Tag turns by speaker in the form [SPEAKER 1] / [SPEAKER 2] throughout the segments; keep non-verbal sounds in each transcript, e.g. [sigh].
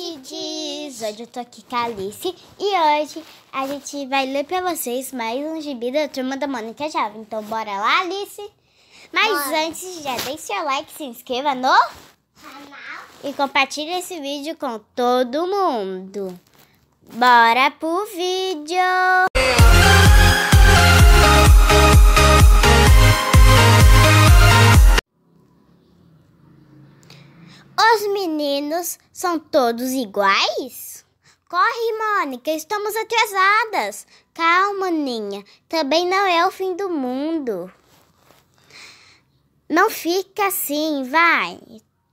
[SPEAKER 1] Oi diz, hoje eu tô aqui com a Alice e hoje a gente vai ler pra vocês mais um gibi da Turma da Mônica Java. Então bora lá, Alice? Mas bora. antes, já deixe seu like, se inscreva no canal e compartilhe esse vídeo com todo mundo. Bora pro vídeo! Os meninos são todos iguais? Corre, Mônica, estamos atrasadas. Calma, Ninha, também não é o fim do mundo. Não fica assim, vai.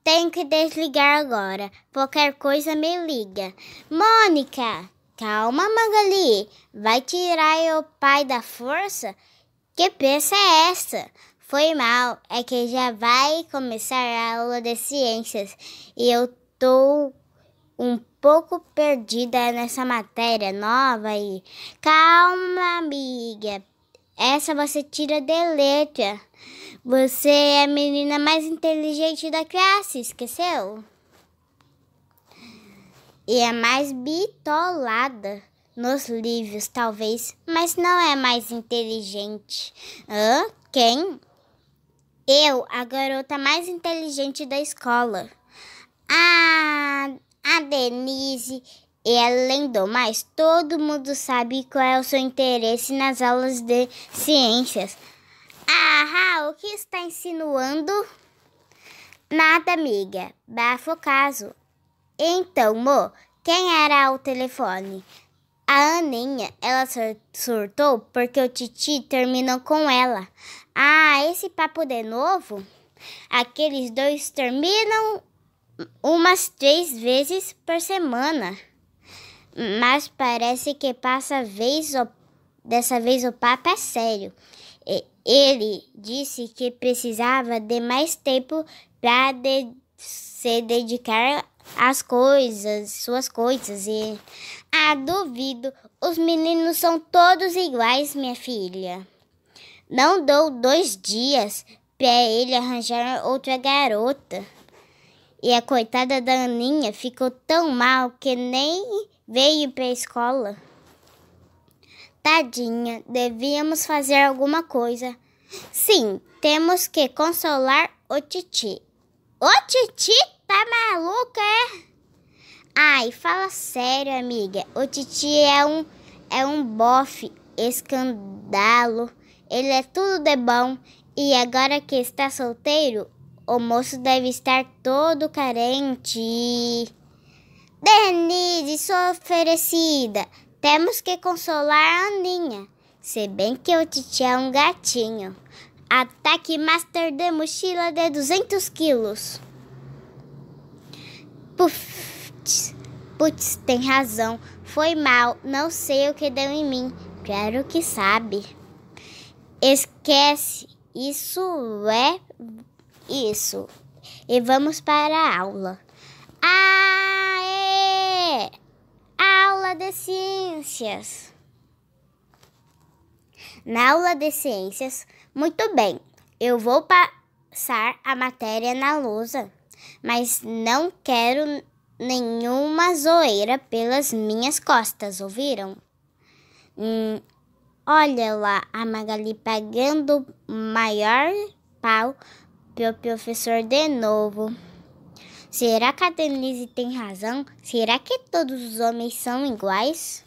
[SPEAKER 1] Tenho que desligar agora. Qualquer coisa me liga. Mônica, calma, Magali. Vai tirar o pai da força? Que peça é essa? Foi mal, é que já vai começar a aula de ciências e eu tô um pouco perdida nessa matéria nova aí. Calma, amiga. Essa você tira de letra. Você é a menina mais inteligente da classe, esqueceu? E é mais bitolada nos livros, talvez, mas não é mais inteligente. Hã? Quem? Eu, a garota mais inteligente da escola. A, a Denise e além do mais, todo mundo sabe qual é o seu interesse nas aulas de ciências. Ah, o que está insinuando? Nada, amiga. Bafo caso. Então, Mo, quem era o telefone? A Aninha, ela surtou porque o Titi terminou com ela. Ah, esse papo de novo? Aqueles dois terminam umas três vezes por semana. Mas parece que passa vez o... dessa vez o papo é sério. Ele disse que precisava de mais tempo para de... se dedicar às coisas, suas coisas e ah, duvido. Os meninos são todos iguais, minha filha. Não dou dois dias para ele arranjar outra garota. E a coitada da Aninha ficou tão mal que nem veio para a escola. Tadinha, devíamos fazer alguma coisa. Sim, temos que consolar o Titi. O Titi tá maluca, é? Ai, fala sério, amiga. O Titi é um é um bofe, escândalo. Ele é tudo de bom e agora que está solteiro, o moço deve estar todo carente. Denise, sou oferecida. Temos que consolar a Aninha. Se bem que o Titi é um gatinho. Ataque Master de mochila de 200 quilos. Putz, putz, tem razão. Foi mal. Não sei o que deu em mim. Claro que sabe. Esquece, isso é isso. E vamos para a aula. Aê! Aula de ciências. Na aula de ciências, muito bem, eu vou passar a matéria na lousa, mas não quero nenhuma zoeira pelas minhas costas, ouviram? Hum, Olha lá, a Magali pagando maior pau pro professor de novo. Será que a Denise tem razão? Será que todos os homens são iguais?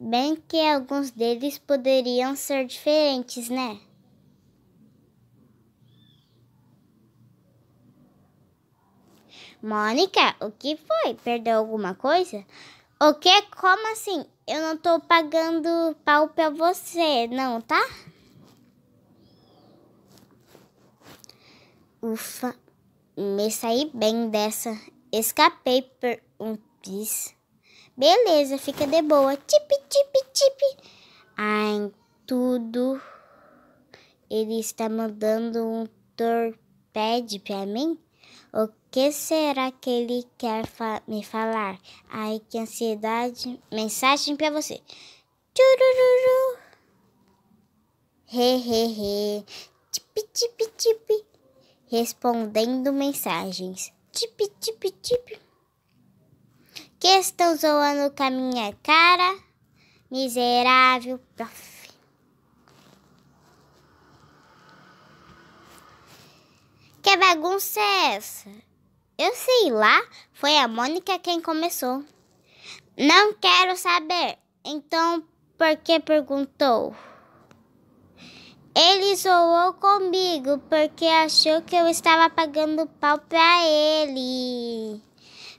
[SPEAKER 1] Bem que alguns deles poderiam ser diferentes, né? Mônica, o que foi? Perdeu alguma coisa? O que? Como assim? Eu não tô pagando pau pra você, não, tá? Ufa, me saí bem dessa. Escapei por um pis. Beleza, fica de boa. Tip, tip, tip. Ai, tudo. Ele está mandando um torpede pra mim? que será que ele quer fa me falar? Ai, que ansiedade. Mensagem para você. Tchurururu. He, he, he. Tipi, tipi, tipi. Respondendo mensagens. Tipi, tipi, tipi. Que estão zoando com a minha cara? Miserável, prof. Que bagunça é essa? Eu sei lá, foi a Mônica quem começou. Não quero saber. Então, por que perguntou? Ele zoou comigo porque achou que eu estava pagando pau para ele.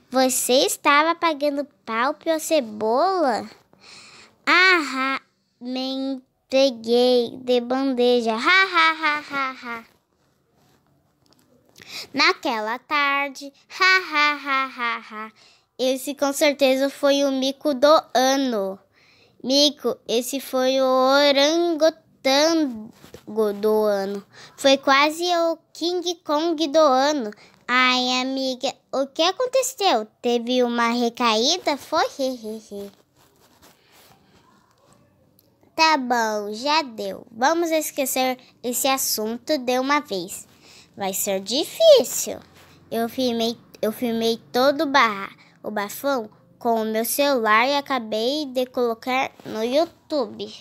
[SPEAKER 1] Você estava pagando pau para cebola? Ah, me entreguei de bandeja. Ha, ha, ha, ha, ha. Naquela tarde, ha ha ha ha ha. Esse com certeza foi o mico do ano. Mico, esse foi o orangotango do ano. Foi quase o King Kong do ano. Ai, amiga, o que aconteceu? Teve uma recaída? Foi? Tá bom, já deu. Vamos esquecer esse assunto de uma vez. Vai ser difícil. Eu filmei, eu filmei todo o, bar, o bafão com o meu celular e acabei de colocar no YouTube.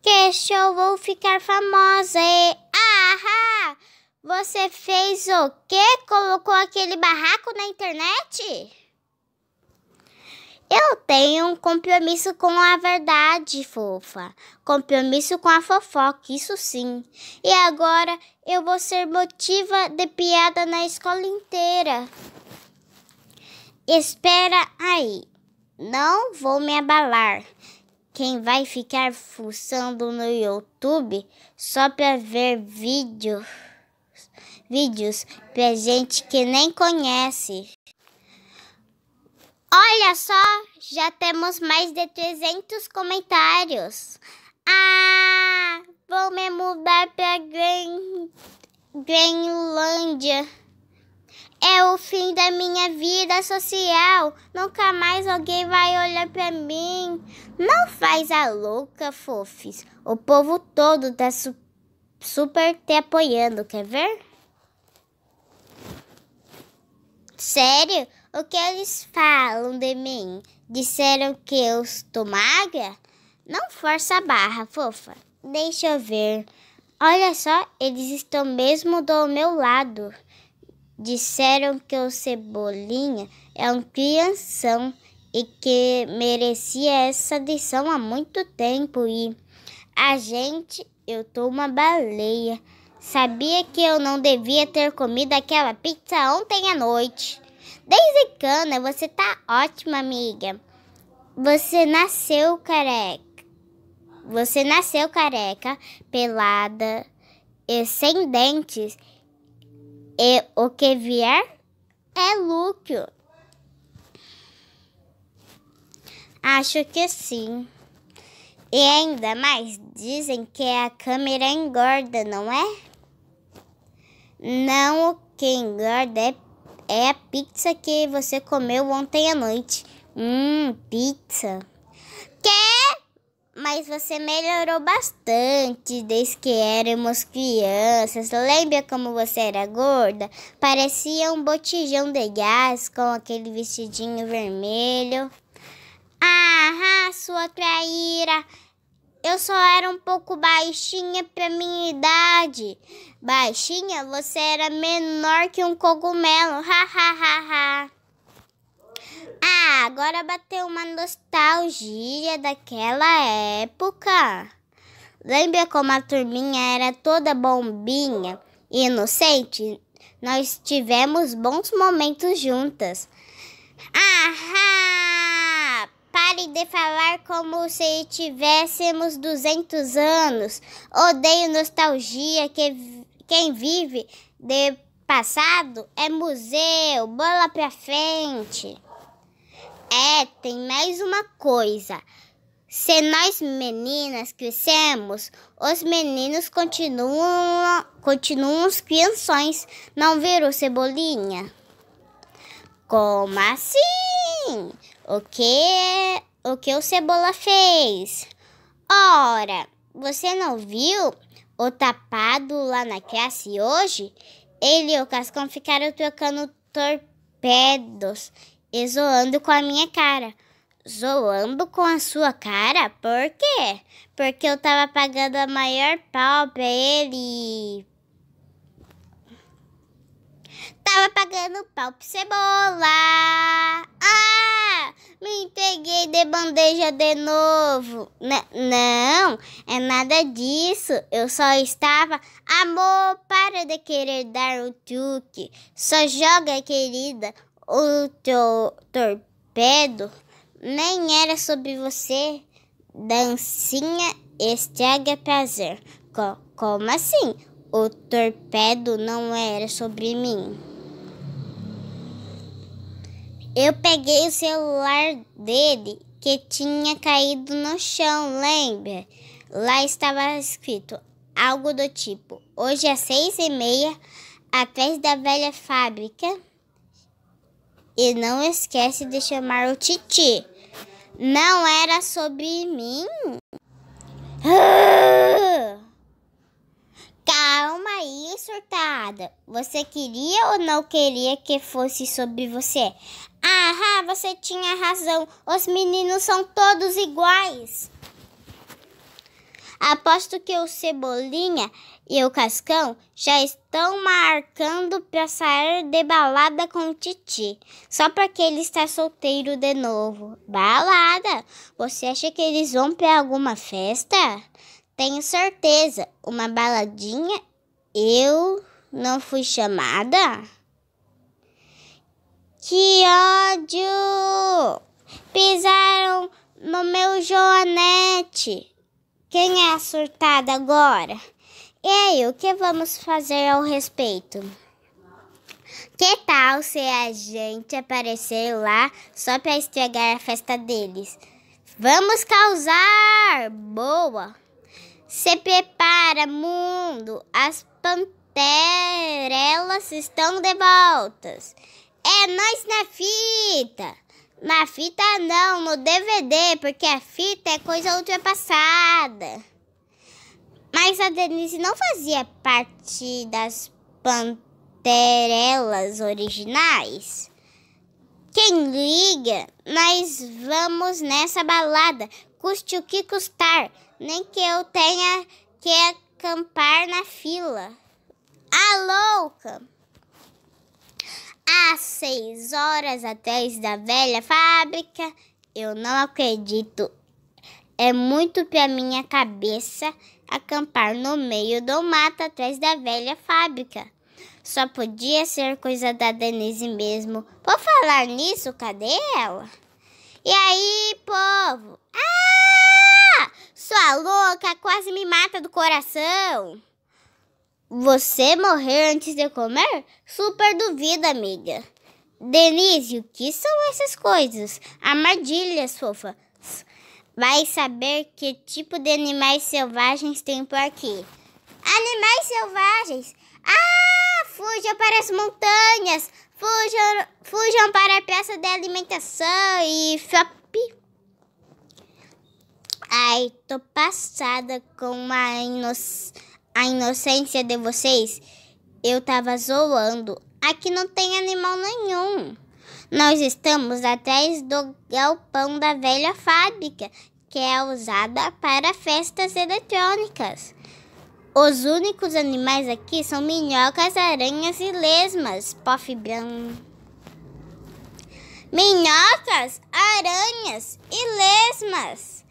[SPEAKER 1] Que show, vou ficar famosa! E... Ah, você fez o quê? Colocou aquele barraco na internet? Eu tenho um compromisso com a verdade, fofa. Compromisso com a fofoca, isso sim. E agora eu vou ser motiva de piada na escola inteira. Espera aí. Não vou me abalar. Quem vai ficar fuçando no YouTube só para ver vídeo, vídeos pra gente que nem conhece. Olha só, já temos mais de 300 comentários. Ah, vou me mudar para Gren... Grenlândia. É o fim da minha vida social. Nunca mais alguém vai olhar para mim. Não faz a louca, fofis. O povo todo tá su super te apoiando, quer ver? Sério? O que eles falam de mim? Disseram que eu estou magra? Não força a barra, fofa. Deixa eu ver. Olha só, eles estão mesmo do meu lado. Disseram que o Cebolinha é um crianção e que merecia essa adição há muito tempo. E a gente, eu tô uma baleia. Sabia que eu não devia ter comido aquela pizza ontem à noite cana, você tá ótima, amiga. Você nasceu careca. Você nasceu careca, pelada e sem dentes. E o que vier é lucro. Acho que sim. E ainda mais dizem que a câmera engorda, não é? Não, o que engorda é é a pizza que você comeu ontem à noite. Hum, pizza. Que? Mas você melhorou bastante desde que éramos crianças. Lembra como você era gorda? Parecia um botijão de gás com aquele vestidinho vermelho. Ah, sua traíra! Eu só era um pouco baixinha para minha idade. Baixinha, você era menor que um cogumelo. Ha ha ha ha. Ah, agora bateu uma nostalgia daquela época. Lembra como a turminha era toda bombinha e inocente? Nós tivemos bons momentos juntas. Ah, ha. Pare de falar como se tivéssemos 200 anos. Odeio nostalgia. Que, quem vive de passado é museu. Bola pra frente. É, tem mais uma coisa. Se nós meninas crescemos, os meninos continuam, continuam os crianções. Não viram cebolinha? Como assim? O que, o que o Cebola fez? Ora, você não viu o tapado lá na classe hoje? Ele e o Cascão ficaram trocando torpedos e zoando com a minha cara. Zoando com a sua cara? Por quê? Porque eu tava pagando a maior pau pra ele tava pagando pau pra cebola. Ah, me entreguei de bandeja de novo. N não, é nada disso. Eu só estava... Amor, para de querer dar o truque. Só joga, querida, o teu torpedo. Nem era sobre você. Dancinha estraga prazer. Co como assim? O torpedo não era sobre mim. Eu peguei o celular dele que tinha caído no chão, lembra? Lá estava escrito algo do tipo: Hoje às seis e meia, atrás da velha fábrica. E não esquece de chamar o Titi. Não era sobre mim? [gasps] Calma aí, surtada. Você queria ou não queria que fosse sobre você? Ah, você tinha razão. Os meninos são todos iguais. Aposto que o Cebolinha e o Cascão já estão marcando para sair de balada com o Titi, só para que ele está solteiro de novo. Balada? Você acha que eles vão para alguma festa? Tenho certeza, uma baladinha. Eu não fui chamada? Que ódio! Pisaram no meu joanete. Quem é a surtada agora? E aí, o que vamos fazer ao respeito? Que tal se a gente aparecer lá só para estragar a festa deles? Vamos causar! Boa! Se prepara, mundo! As panterelas estão de voltas! É nós na fita. Na fita não, no DVD, porque a fita é coisa ultrapassada. Mas a Denise não fazia parte das panterelas originais. Quem liga, nós vamos nessa balada, custe o que custar, nem que eu tenha que acampar na fila. A louca! Às seis horas atrás da velha fábrica, eu não acredito. É muito pra minha cabeça acampar no meio do mato atrás da velha fábrica. Só podia ser coisa da Denise mesmo. Vou falar nisso, cadê ela? E aí, povo? Ah! Sua louca quase me mata do coração! Você morrer antes de comer? Super duvida, amiga. Denise, o que são essas coisas? Armadilhas, fofa. Vai saber que tipo de animais selvagens tem por aqui. Animais selvagens? Ah! Fujam para as montanhas! Fujam, fujam para a praça de alimentação e shopping. Ai, tô passada com uma inocência a inocência de vocês, eu tava zoando. Aqui não tem animal nenhum. Nós estamos atrás do galpão da velha fábrica, que é usada para festas eletrônicas. Os únicos animais aqui são minhocas, aranhas e lesmas, Poff Brown. Minhocas, aranhas e lesmas.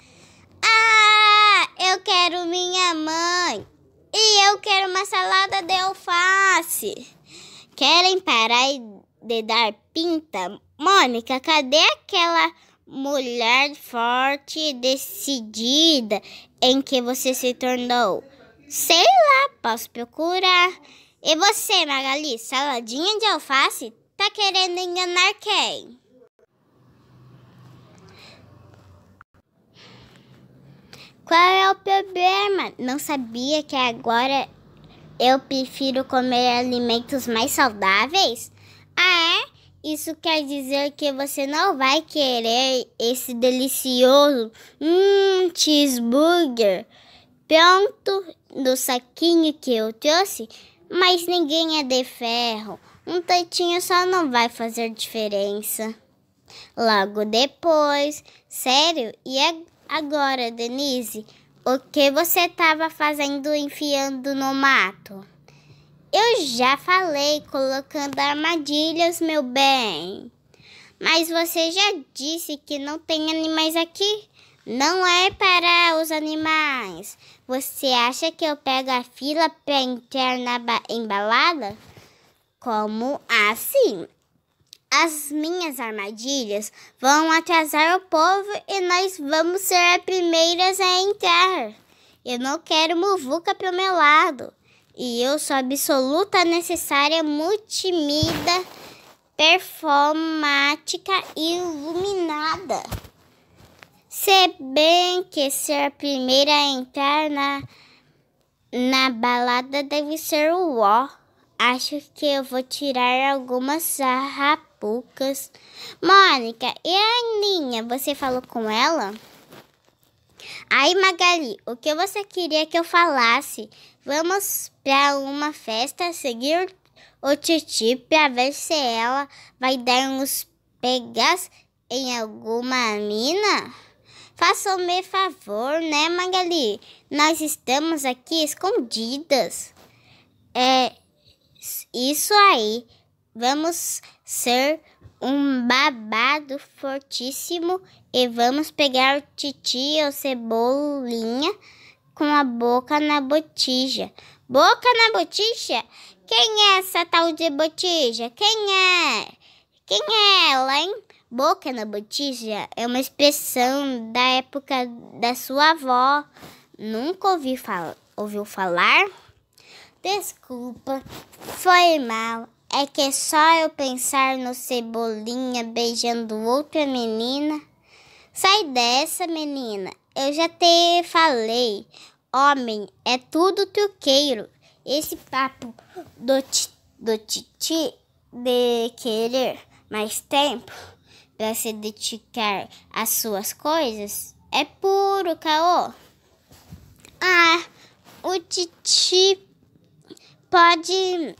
[SPEAKER 1] Ah, eu quero minha mãe. E eu quero uma salada de alface. Querem parar de dar pinta? Mônica, cadê aquela mulher forte e decidida em que você se tornou? Sei lá, posso procurar. E você, Magali, saladinha de alface? Tá querendo enganar quem? Qual é o problema? Não sabia que agora eu prefiro comer alimentos mais saudáveis? Ah, é? Isso quer dizer que você não vai querer esse delicioso hum, cheeseburger pronto no saquinho que eu trouxe, mas ninguém é de ferro. Um tantinho só não vai fazer diferença. Logo depois, sério, e agora? Agora, Denise, o que você estava fazendo enfiando no mato? Eu já falei colocando armadilhas, meu bem. Mas você já disse que não tem animais aqui. Não é para os animais. Você acha que eu pego a fila para entrar na embalada? Como assim? As minhas armadilhas vão atrasar o povo e nós vamos ser as primeiras a entrar. Eu não quero muvuca pro meu lado. E eu sou absoluta, necessária, multimida, performática e iluminada. Se bem que ser a primeira a entrar na, na balada deve ser o ó. Acho que eu vou tirar algumas sarrapas poucas. Mônica, e a Aninha, você falou com ela? Aí, Magali, o que você queria que eu falasse? Vamos para uma festa seguir o Titi para ver se ela vai dar uns pegas em alguma mina? Faça o me favor, né, Magali? Nós estamos aqui escondidas. É isso aí. Vamos ser um babado fortíssimo e vamos pegar o titi ou cebolinha com a boca na botija. Boca na botija? Quem é essa tal de botija? Quem é? Quem é ela, hein? Boca na botija é uma expressão da época da sua avó. Nunca ouvi fal ouviu falar? Desculpa, foi mal. É que é só eu pensar no Cebolinha beijando outra menina. Sai dessa, menina. Eu já te falei. Homem é tudo truqueiro. Esse papo do, do titi de querer mais tempo para se dedicar às suas coisas é puro caô. Ah, o titi pode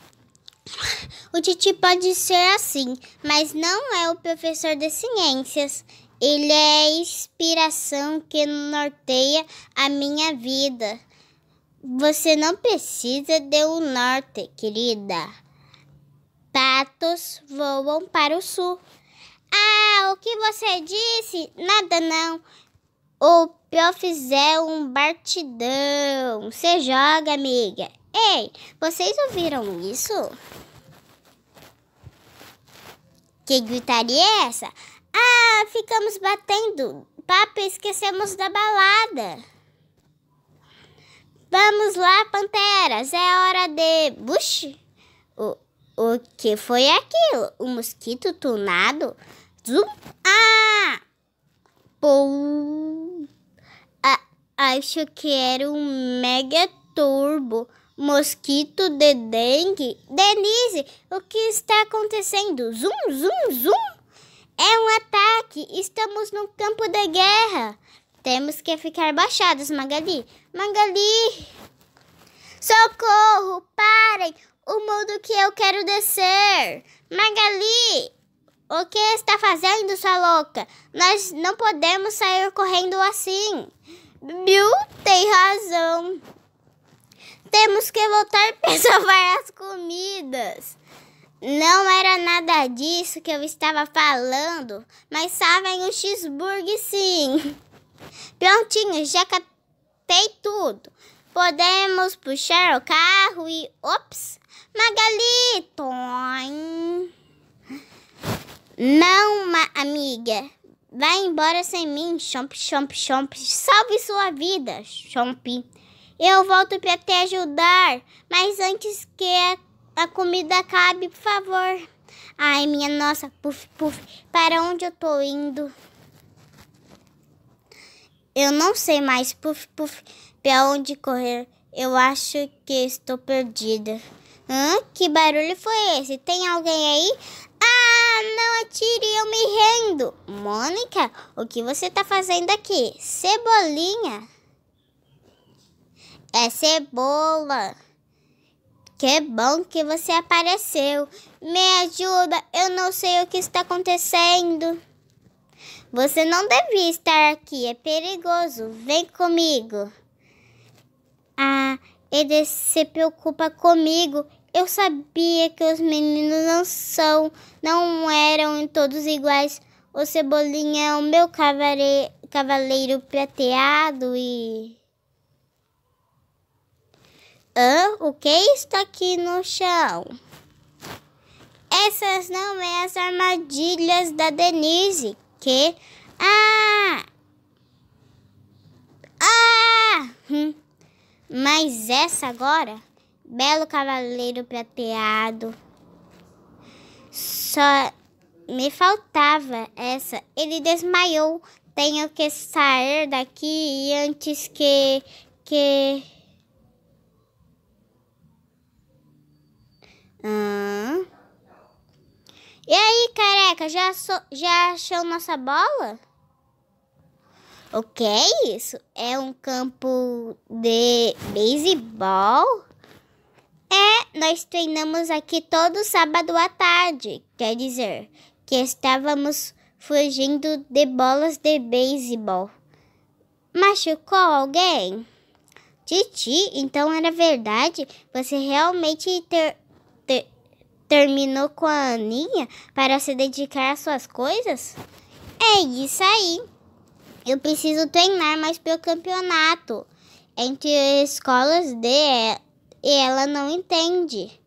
[SPEAKER 1] [laughs] O Titi pode ser assim, mas não é o professor de ciências. Ele é inspiração que norteia a minha vida. Você não precisa de um norte, querida. Patos voam para o sul. Ah, o que você disse? Nada não. O pior fizer um batidão. Você joga, amiga. Ei, vocês ouviram isso? Que gritaria é essa? Ah, ficamos batendo papo e esquecemos da balada. Vamos lá, panteras, é hora de. Bush! O, o que foi aquilo? O mosquito tunado? Zum! Ah! Pou! acho que era um mega turbo. Mosquito de dengue. Denise, o que está acontecendo? Zum, zum, zum. É um ataque. Estamos no campo de guerra. Temos que ficar baixados, Magali. Magali! Socorro! Parem! O mundo que eu quero descer! Magali! O que está fazendo, sua louca? Nós não podemos sair correndo assim. Bill tem razão. Temos que voltar para [laughs] salvar as comidas. Não era nada disso que eu estava falando, mas sabem o cheeseburger sim. Prontinho, já catei tudo. Podemos puxar o carro e... Ops! Magali! Não, ma amiga. Vai embora sem mim, chomp, chomp, chomp. Salve sua vida, chomp. Eu volto para te ajudar, mas antes que a, comida acabe, por favor. Ai, minha nossa, puf, puf, para onde eu tô indo? Eu não sei mais, puf, puf, para onde correr. Eu acho que estou perdida. Hã? Que barulho foi esse? Tem alguém aí? Ah, não atire, eu me rendo. Mônica, o que você está fazendo aqui? Cebolinha? É cebola. Que bom que você apareceu. Me ajuda, eu não sei o que está acontecendo. Você não devia estar aqui, é perigoso. Vem comigo. Ah, ele se preocupa comigo. Eu sabia que os meninos não são, não eram todos iguais. O Cebolinha é o meu cavaleiro, cavaleiro prateado e. Hã? O que está aqui no chão? Essas não são é as armadilhas da Denise. Que? Ah! Ah! Hum. Mas essa agora? belo cavaleiro prateado. Só me faltava essa. Ele desmaiou. Tenho que sair daqui antes que que Hum. E aí, careca, já, so, já achou nossa bola? O que é isso? É um campo de beisebol? É, nós treinamos aqui todo sábado à tarde. Quer dizer, que estávamos fugindo de bolas de beisebol. Machucou alguém? Titi, então era verdade? Você realmente ter, ter, terminou com a Aninha para se dedicar às suas coisas? É isso aí. Eu preciso treinar mais para o campeonato entre escolas de e ela não entende.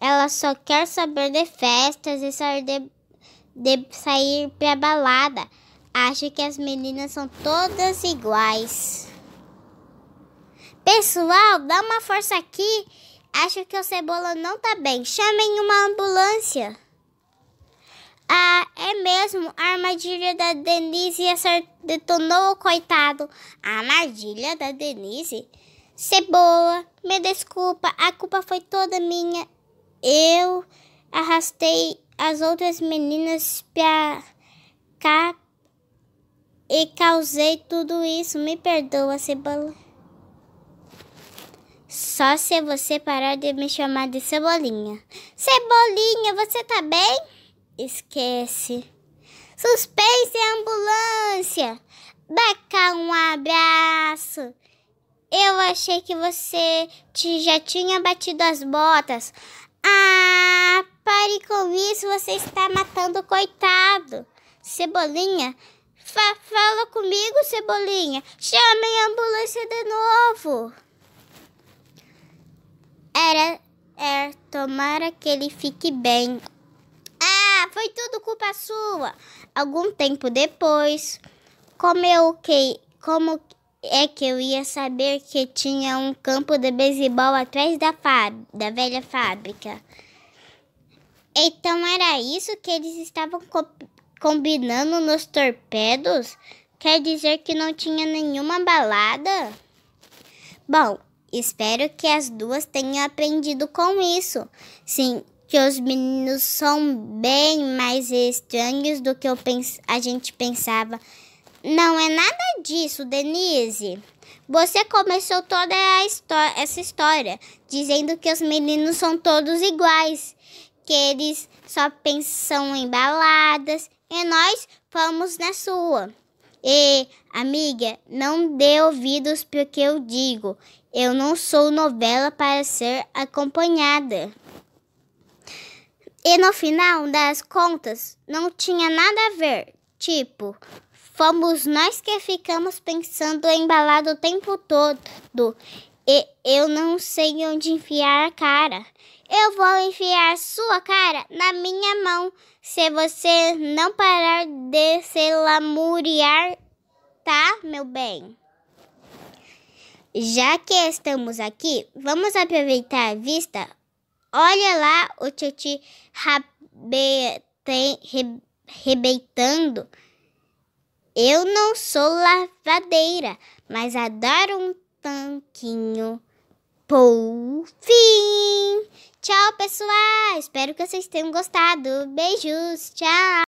[SPEAKER 1] Ela só quer saber de festas e sair de, de sair pra balada. Acha que as meninas são todas iguais. Pessoal, dá uma força aqui. Acho que o Cebola não tá bem. Chamem uma ambulância. Ah, é mesmo. A armadilha da Denise detonou o coitado. A armadilha da Denise? Cebola, me desculpa, a culpa foi toda minha. Eu arrastei as outras meninas pra cá e causei tudo isso. Me perdoa, Cebola. Só se você parar de me chamar de Cebolinha. Cebolinha, você tá bem? Esquece. Suspense a ambulância. Dá cá um abraço. Eu achei que você te, já tinha batido as botas. Ah, pare com isso, você está matando o coitado. Cebolinha, fa fala comigo, Cebolinha. Chame a ambulância de novo. Era, era, é, tomara que ele fique bem. Ah, foi tudo culpa sua. Algum tempo depois, como eu que, como é que eu ia saber que tinha um campo de beisebol atrás da, da velha fábrica. Então era isso que eles estavam co combinando nos torpedos? Quer dizer que não tinha nenhuma balada? Bom, espero que as duas tenham aprendido com isso. Sim, que os meninos são bem mais estranhos do que a gente pensava. Não é nada disso, Denise. Você começou toda essa história dizendo que os meninos são todos iguais, que eles só pensam em baladas e nós fomos na sua. E, amiga, não dê ouvidos para o que eu digo. Eu não sou novela para ser acompanhada. E no final das contas, não tinha nada a ver. Tipo, Fomos nós que ficamos pensando embalado o tempo todo. E eu não sei onde enfiar a cara. Eu vou enfiar sua cara na minha mão se você não parar de se lamuriar, tá, meu bem? Já que estamos aqui, vamos aproveitar a vista. Olha lá o Titi rebeitando. Eu não sou lavadeira, mas adoro um tanquinho. Pou, fim! Tchau, pessoal! Espero que vocês tenham gostado. Beijos, tchau!